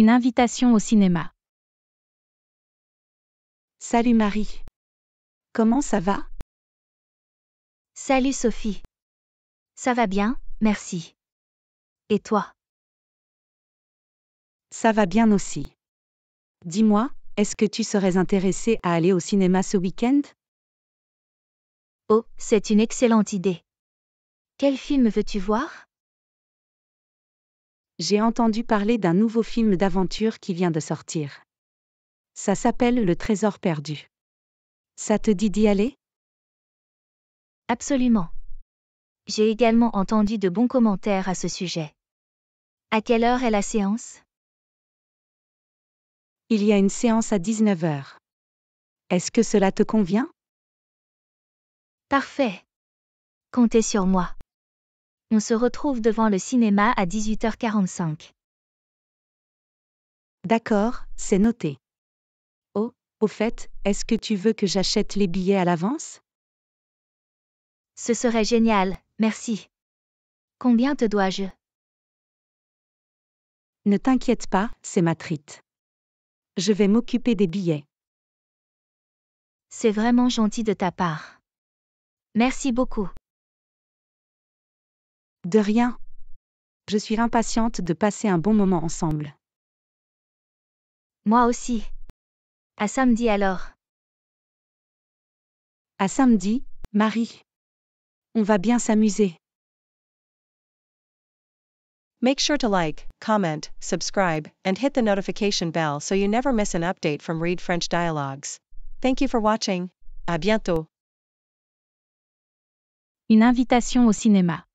Une invitation au cinéma. Salut Marie. Comment ça va Salut Sophie. Ça va bien, merci. Et toi Ça va bien aussi. Dis-moi, est-ce que tu serais intéressée à aller au cinéma ce week-end Oh, c'est une excellente idée. Quel film veux-tu voir j'ai entendu parler d'un nouveau film d'aventure qui vient de sortir. Ça s'appelle Le Trésor perdu. Ça te dit d'y aller Absolument. J'ai également entendu de bons commentaires à ce sujet. À quelle heure est la séance Il y a une séance à 19h. Est-ce que cela te convient Parfait. Comptez sur moi. On se retrouve devant le cinéma à 18h45. D'accord, c'est noté. Oh, au fait, est-ce que tu veux que j'achète les billets à l'avance Ce serait génial, merci. Combien te dois-je Ne t'inquiète pas, c'est ma trite. Je vais m'occuper des billets. C'est vraiment gentil de ta part. Merci beaucoup. De rien. Je suis impatiente de passer un bon moment ensemble. Moi aussi. À samedi alors. À samedi, Marie. On va bien s'amuser. Make sure to like, comment, subscribe, and hit the notification bell so you never miss an update from Read French Dialogues. Thank you for watching. À bientôt. Une invitation au cinéma.